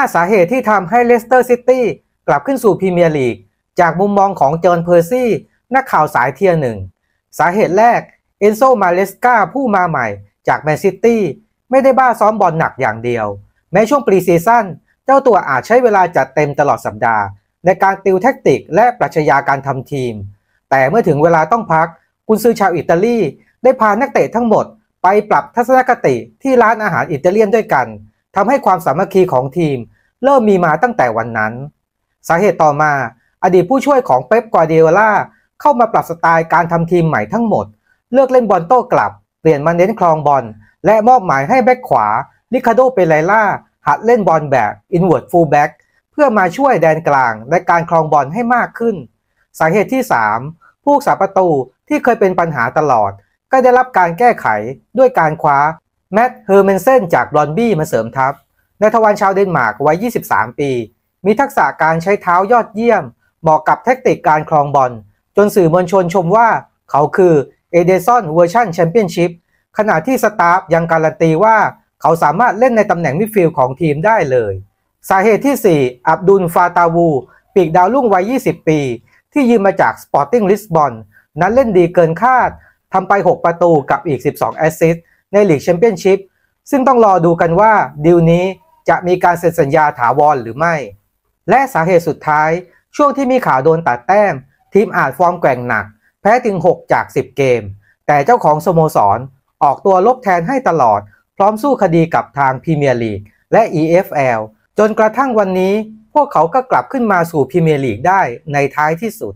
5สาเหตุที่ทำให้เลสเตอร์ซิตี้กลับขึ้นสู่พรีเมียร์ลีกจากมุมมองของเจอร์นเพอร์ซี่ นักข่าวสายเทียร์หนึ่งสาเหตุแรกเอนโซมาเลสกาผู้มาใหม่จากแมนซิตี้ไม่ได้บ้าซ้อมบอลหนักอย่างเดียว แม้ช่วงปรีซีซั่นเจ้าตัวอาจใช้เวลาจัดเต็มตลอดสัปดาห์ ในการติวแทคติกและปรัชญาการทำทีม แต่เมื่อถึงเวลาต้องพักกุนซือชาวอิตาลีได้พานักเตะทั้งหมด ไปปรับทัศนคติที่ร้านอาหารอิตาเลียนด้วยกันทำให้ความสามัคคีของทีม เริ่มมีมาตั้งแต่วันนั้น สาเหตุต่อมา อดีตผู้ช่วยของเป๊ปกัวเดียล่าเข้ามาปรับสไตล์การทำทีมใหม่ทั้งหมด เลือกเล่นบอลโต้กลับ เปลี่ยนมาเน้นคลองบอล และมอบหมายให้แบ็คขวาลิคาโดเปเรล่าหัดเล่นบอลแบบอินเวอร์ตฟูลแบ็กเพื่อมาช่วยแดนกลาง ในการคลองบอลให้มากขึ้นสาเหตุที่3ผู้สาประตูที่เคยเป็นปัญหาตลอด ก็ได้รับการแก้ไขด้วยการคว้าแมตต์เฮอร์เมนเซนจากบลอนบี้มาเสริมทัพนายทวารชาวเดนมาร์กวัย 23 ปี มีทักษะการใช้เท้ายอดเยี่ยม เหมาะกับแทคติกการครองบอล จนสื่อมวลชนชมว่า เขาคือเอเดซอนเวอร์ชันแชมเปี้ยนชิพขณะที่สตาฟยังการันตีว่า เขาสามารถเล่นในตำแหน่งมิดฟิลด์ของทีมได้เลย สาเหตุที่ 4 อับดุลฟาตาวู ปีกดาวรุ่งวัย20 ปี ที่ยืมมาจากสปอร์ติ้งลิสบอนนั้นเล่นดีเกินคาดทำไป 6 ประตูกับอีก12แอสซิสต์ในลีกแชมเปี้ยนชิพซึ่งต้องรอดูกันว่าดีลนี้จะมีการเซ็นสัญญาถาวรหรือไม่ และสาเหตุสุดท้าย ช่วงที่มีข่าวโดนตัดแต้มทีมอาจฟอร์มแกว่งหนัก แพ้ถึง 6 จาก 10 เกม แต่เจ้าของสโมสร ออกตัวลบแทนให้ตลอด พร้อมสู้คดีกับทางพรีเมียร์ลีกและ EFL จนกระทั่งวันนี้ พวกเขาก็กลับขึ้นมาสู่พรีเมียร์ลีกได้ในท้ายที่สุด